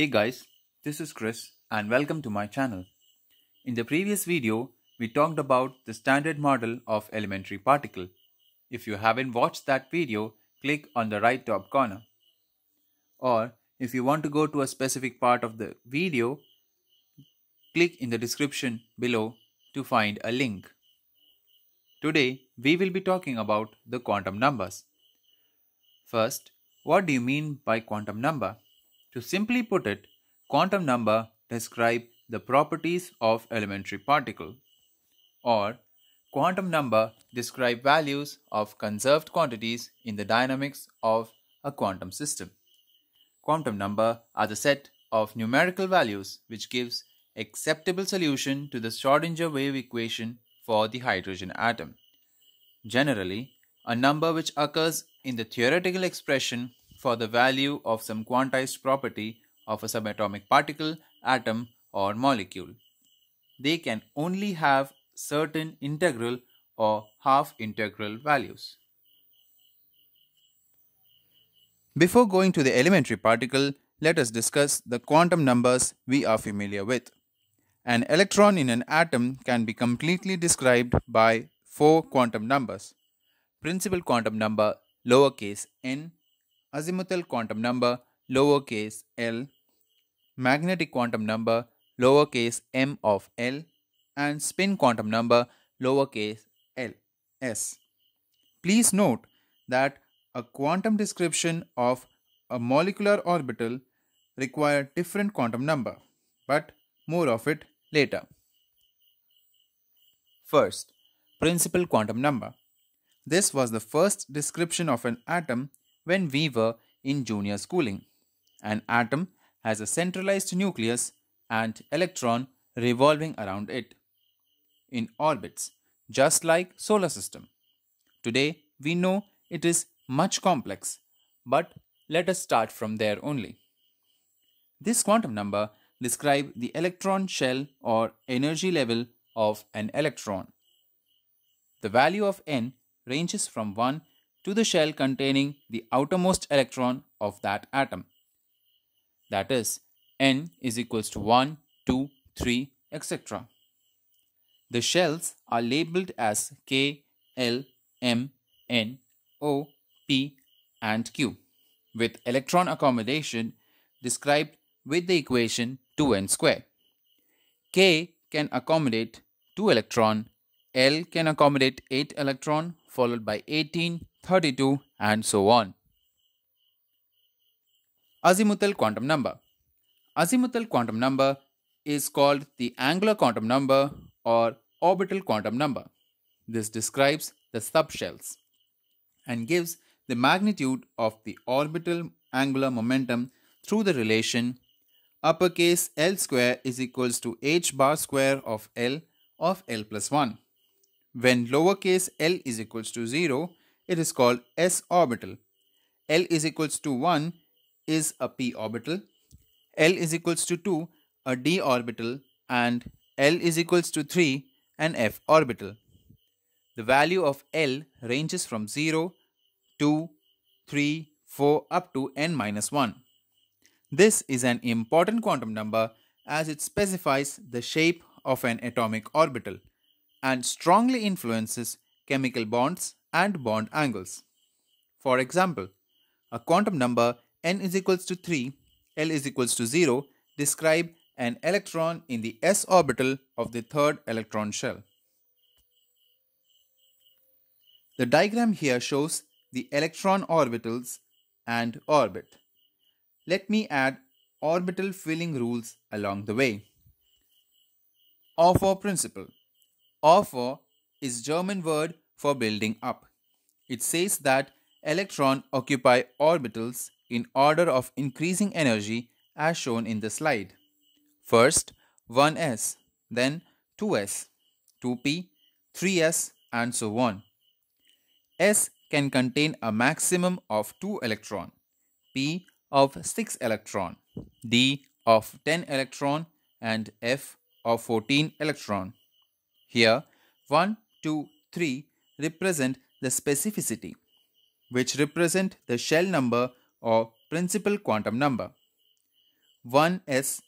Hey guys, this is Chris and welcome to my channel. In the previous video, we talked about the standard model of elementary particle. If you haven't watched that video, click on the right top corner. Or if you want to go to a specific part of the video, click in the description below to find a link. Today, we will be talking about the quantum numbers. First, what do you mean by quantum number? To simply put it, quantum number describe the properties of elementary particle or quantum number describe values of conserved quantities in the dynamics of a quantum system. Quantum number are the set of numerical values which gives acceptable solution to the Schrodinger wave equation for the hydrogen atom. Generally, a number which occurs in the theoretical expression for the value of some quantized property of a subatomic particle, atom, or molecule. They can only have certain integral or half integral values. Before going to the elementary particle, let us discuss the quantum numbers we are familiar with. An electron in an atom can be completely described by four quantum numbers. Principal quantum number lowercase n azimuthal quantum number lowercase l, magnetic quantum number lowercase m of l, and spin quantum number lowercase l s. Please note that a quantum description of a molecular orbital require different quantum number, but more of it later. First, principal quantum number. This was the first description of an atom when we were in junior schooling. An atom has a centralized nucleus and electron revolving around it in orbits, just like solar system. Today, we know it is much complex, but let us start from there only. This quantum number describe the electron shell or energy level of an electron. The value of n ranges from 1 to the shell containing the outermost electron of that atom. That is, n is equals to 1, 2, 3, etc. The shells are labeled as K, L, M, N, O, P, and Q, with electron accommodation described with the equation 2n square. K can accommodate 2 electron L can accommodate 8 electron followed by 18, 32 and so on. Azimuthal quantum number. Azimuthal quantum number is called the angular quantum number or orbital quantum number. This describes the subshells and gives the magnitude of the orbital angular momentum through the relation uppercase L square is equals to h bar square of L of L plus 1. When lowercase l is equals to 0, it is called s orbital. l is equals to 1 is a p orbital. l is equals to 2 a d orbital and l is equals to 3 an f orbital. The value of l ranges from 0, 2, 3, 4 up to n minus 1. This is an important quantum number as it specifies the shape of an atomic orbital and strongly influences chemical bonds and bond angles. For example, a quantum number n is equals to 3, l is equals to 0 describe an electron in the s orbital of the third electron shell. The diagram here shows the electron orbitals and orbit. Let me add orbital filling rules along the way. Orfo principle. Offer is German word for building up. It says that electron occupy orbitals in order of increasing energy as shown in the slide. First 1s, then 2s, 2p, 3s and so on. S can contain a maximum of 2 electron, P of 6 electron, D of 10 electron and F of 14 electron. Here, 1, 2, 3 represent the specificity, which represent the shell number or principal quantum number. 1s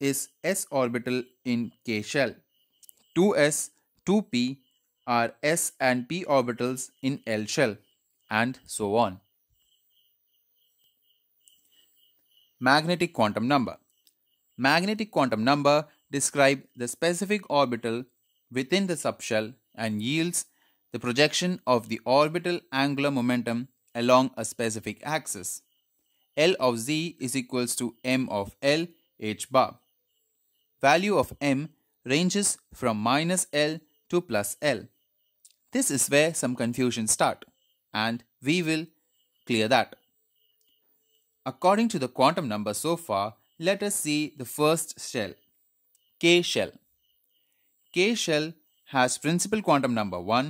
is s orbital in K shell. 2s, 2p are s and p orbitals in L shell and so on. Magnetic quantum number. Magnetic quantum number describe the specific orbital within the subshell and yields the projection of the orbital angular momentum along a specific axis. L of z is equals to m of L h bar. Value of m ranges from minus L to plus L. This is where some confusion start and we will clear that. According to the quantum number so far, let us see the first shell, K shell. K shell has principal quantum number 1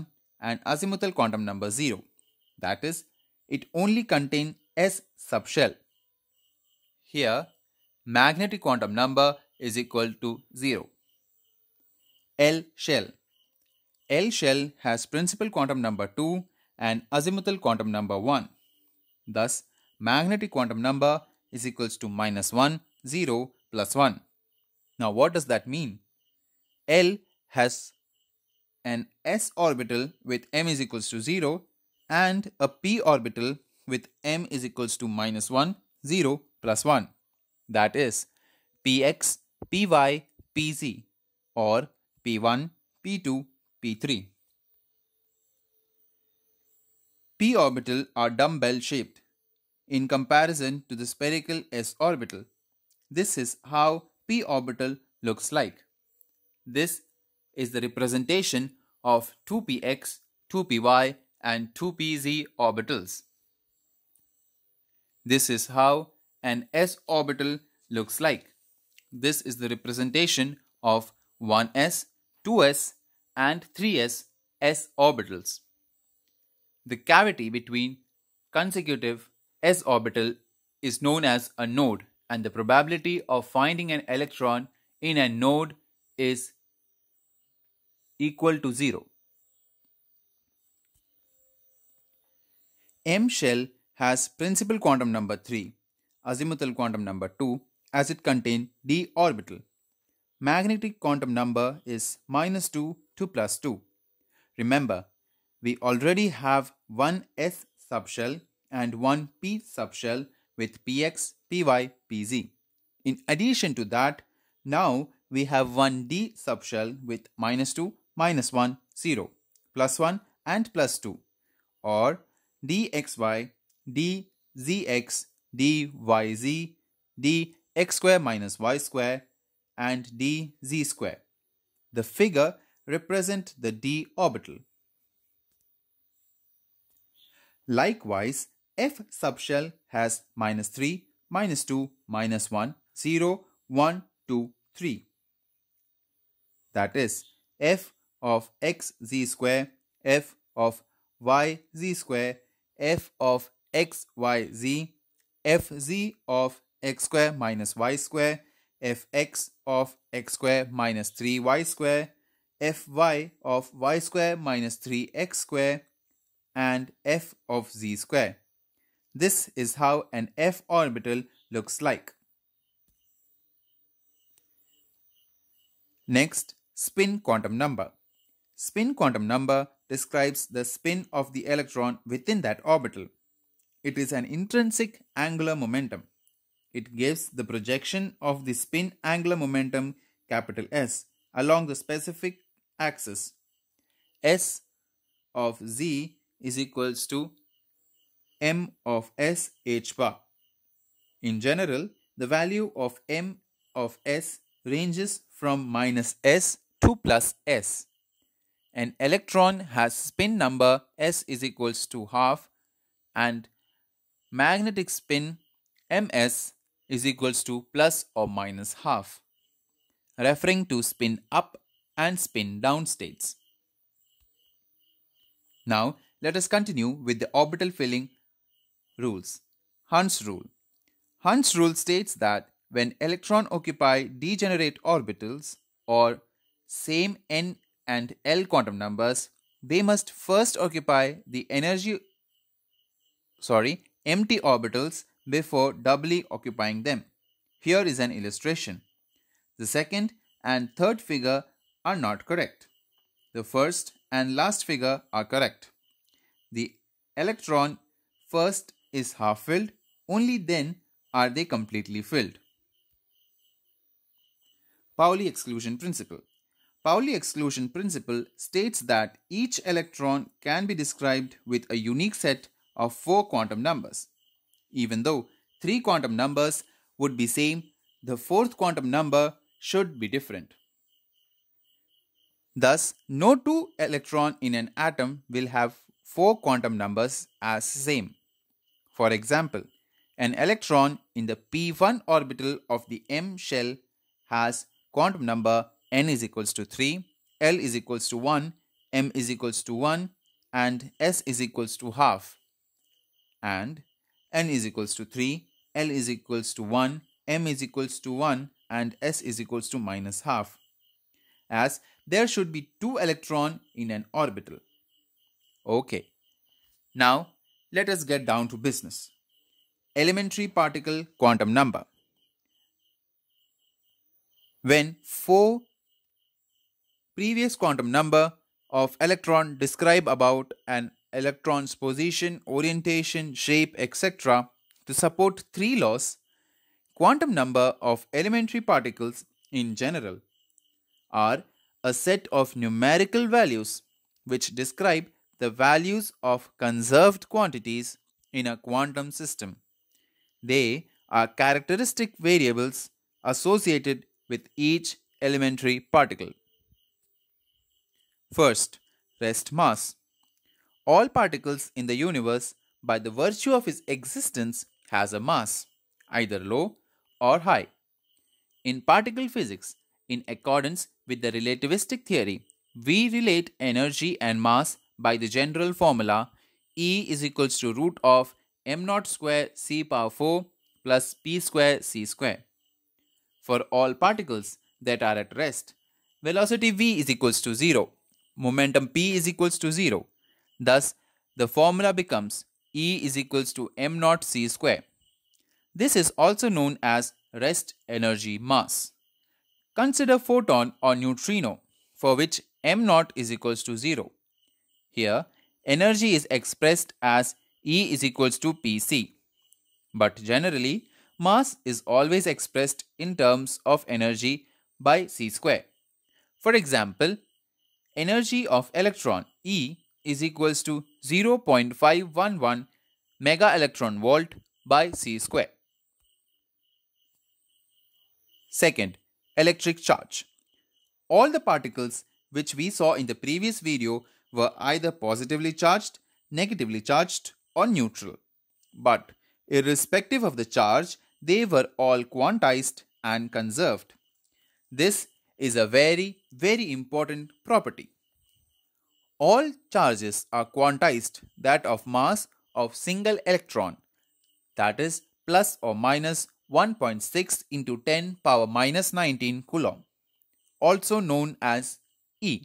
and azimuthal quantum number 0. That is, it only contains S subshell. Here, magnetic quantum number is equal to 0. L shell. L shell has principal quantum number 2 and azimuthal quantum number 1. Thus, magnetic quantum number is equals to minus 1, 0, plus 1. Now what does that mean? L has an s orbital with m is equals to 0 and a p orbital with m is equals to minus 1, 0 plus 1. That is px, py, pz or p1, p2, p3. p orbital are dumbbell shaped in comparison to the spherical s orbital. This is how p orbital looks like. This is the representation of 2px, 2py and 2pz orbitals. This is how an s orbital looks like. This is the representation of 1s, 2s and 3s s orbitals. The cavity between consecutive s orbital is known as a node and the probability of finding an electron in a node is equal to 0. M shell has principal quantum number 3, azimuthal quantum number 2 as it contains d orbital. Magnetic quantum number is minus 2 to plus 2. Remember, we already have one S subshell and one P subshell with Px, Py, Pz. In addition to that, now we have one D subshell with minus 2, minus 1, 0, plus 1 and plus 2 or dxy, dzx, dyz, dx square minus y square and dz square. The figure represent the d orbital. Likewise, f subshell has minus 3, minus 2, minus 1, 0, 1, 2, 3. That is, f of x z square f of y z square f of x y z f z of x square minus y square f x of x square minus 3y square f y of y square minus 3x square and f of z square. This is how an f orbital looks like. Next, spin quantum number. Spin quantum number describes the spin of the electron within that orbital. It is an intrinsic angular momentum. It gives the projection of the spin angular momentum capital S along the specific axis. S of z is equals to m of s h bar. In general, the value of m of s ranges from minus s to plus s. An electron has spin number s is equals to half and magnetic spin ms is equals to plus or minus half, referring to spin up and spin down states. Now let us continue with the orbital filling rules. Hund's rule. Hund's rule states that when electron occupy degenerate orbitals or same n and L quantum numbers, they must first occupy the energy, sorry, empty orbitals before doubly occupying them. Here is an illustration. The second and third figure are not correct. The first and last figure are correct. The electron first is half filled, only then are they completely filled. Pauli exclusion principle. Pauli exclusion principle states that each electron can be described with a unique set of four quantum numbers. Even though three quantum numbers would be same, the fourth quantum number should be different. Thus, no two electron in an atom will have four quantum numbers as same. For example, an electron in the p1 orbital of the m shell has quantum number n is equals to 3, L is equals to 1, M is equals to 1 and S is equals to half and n is equals to 3, L is equals to 1, M is equals to 1 and S is equals to minus half as there should be two electron in an orbital. Okay, now let us get down to business. Elementary particle quantum number. When four previous quantum number of electron describe about an electron's position, orientation, shape, etc. to support three laws, quantum number of elementary particles in general are a set of numerical values which describe the values of conserved quantities in a quantum system. They are characteristic variables associated with each elementary particle. First, rest mass. All particles in the universe, by the virtue of its existence, has a mass, either low or high. In particle physics, in accordance with the relativistic theory, we relate energy and mass by the general formula E is equals to root of m naught square c power 4 plus p square c square. For all particles that are at rest, velocity v is equals to 0 momentum p is equals to 0. Thus, the formula becomes E is equals to m naught c square. This is also known as rest energy mass. Consider photon or neutrino for which m naught is equals to 0. Here, energy is expressed as E is equals to pc. But generally, mass is always expressed in terms of energy by c square. For example, energy of electron E is equals to 0.511 mega electron volt by C square. Second, electric charge. All the particles which we saw in the previous video were either positively charged, negatively charged or neutral. But irrespective of the charge, they were all quantized and conserved. This is a very, very important property. All charges are quantized that of mass of single electron, that is plus or minus 1.6 into 10 power minus 19 coulomb, also known as E.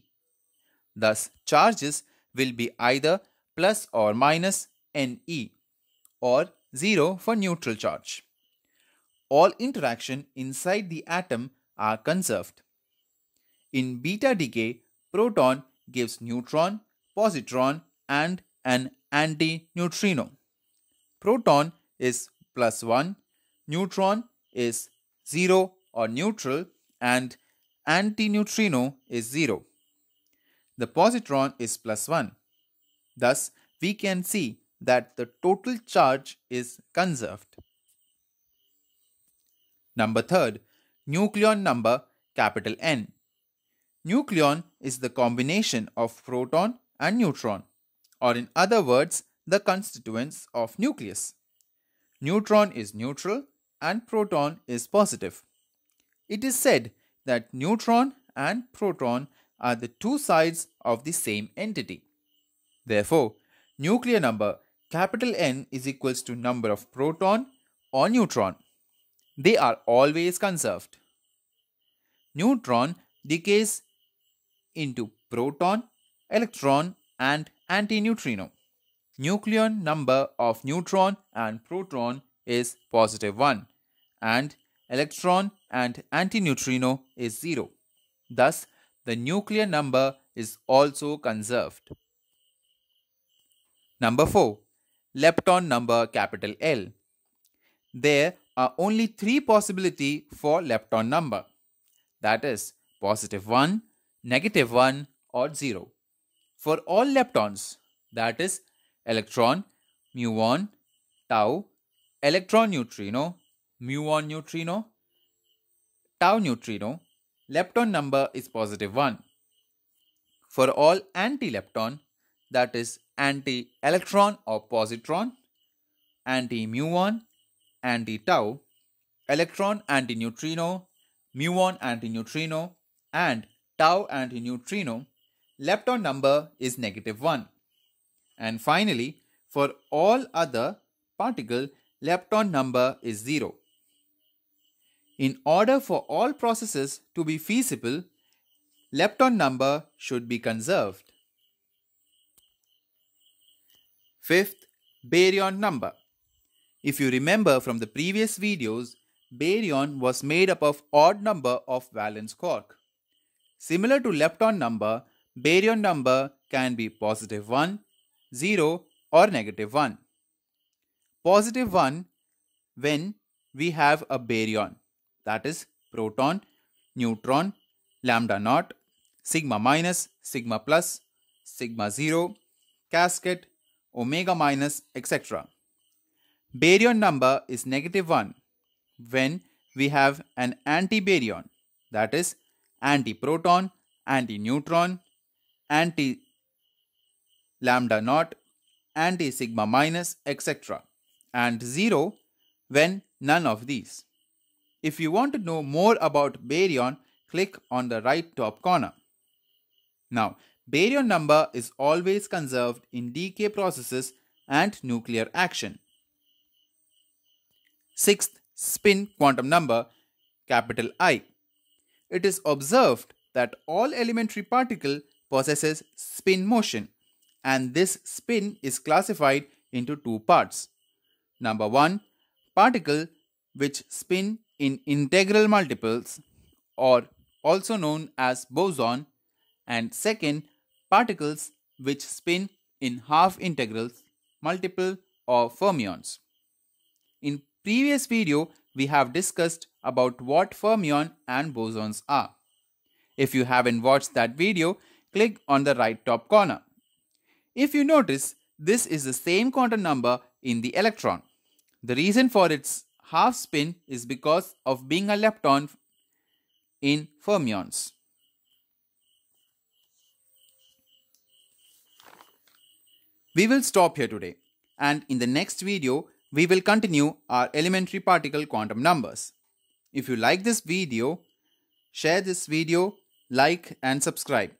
Thus, charges will be either plus or minus Ne or 0 for neutral charge. All interaction inside the atom are conserved. In beta decay, proton gives neutron, positron and an antineutrino. Proton is plus 1, neutron is 0 or neutral and antineutrino is 0. The positron is plus 1. Thus, we can see that the total charge is conserved. Number 3. Nucleon number capital N. Nucleon is the combination of proton and neutron, or in other words, the constituents of nucleus. Neutron is neutral and proton is positive. It is said that neutron and proton are the two sides of the same entity. Therefore, nuclear number capital N is equals to number of proton or neutron. They are always conserved. Neutron decays into proton, electron and antineutrino. Nucleon number of neutron and proton is positive 1 and electron and antineutrino is 0. Thus, the nuclear number is also conserved. Number 4. Lepton number capital L. There are only three possibility for lepton number. That is positive 1, negative 1 or 0 for all leptons that is electron, muon, tau, electron neutrino, muon neutrino, tau neutrino, lepton number is positive 1. For all anti-lepton that is anti-electron or positron, anti-muon, anti-tau, electron antineutrino, muon antineutrino and tau antineutrino, lepton number is negative 1. And finally, for all other particle, lepton number is 0. In order for all processes to be feasible, lepton number should be conserved. Fifth, baryon number. If you remember from the previous videos, baryon was made up of odd number of valence quark. Similar to lepton number, baryon number can be positive 1, 0 or negative 1. Positive 1 when we have a baryon that is proton, neutron, lambda naught, sigma minus, sigma plus, sigma 0, casket, omega minus etc. Baryon number is negative 1 when we have an antibaryon that is anti-proton, anti-neutron, anti-lambda naught, anti-sigma minus, etc. And 0 when none of these. If you want to know more about baryon, click on the right top corner. Now, baryon number is always conserved in decay processes and nuclear action. Sixth spin quantum number, capital I it is observed that all elementary particle possesses spin motion and this spin is classified into two parts. Number 1 particle which spin in integral multiples or also known as boson and second particles which spin in half integrals multiple or fermions. In previous video we have discussed about what fermion and bosons are. If you haven't watched that video, click on the right top corner. If you notice, this is the same quantum number in the electron. The reason for its half spin is because of being a lepton in fermions. We will stop here today and in the next video we will continue our elementary particle quantum numbers. If you like this video, share this video, like and subscribe.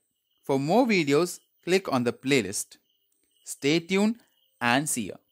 For more videos, click on the playlist. Stay tuned and see ya.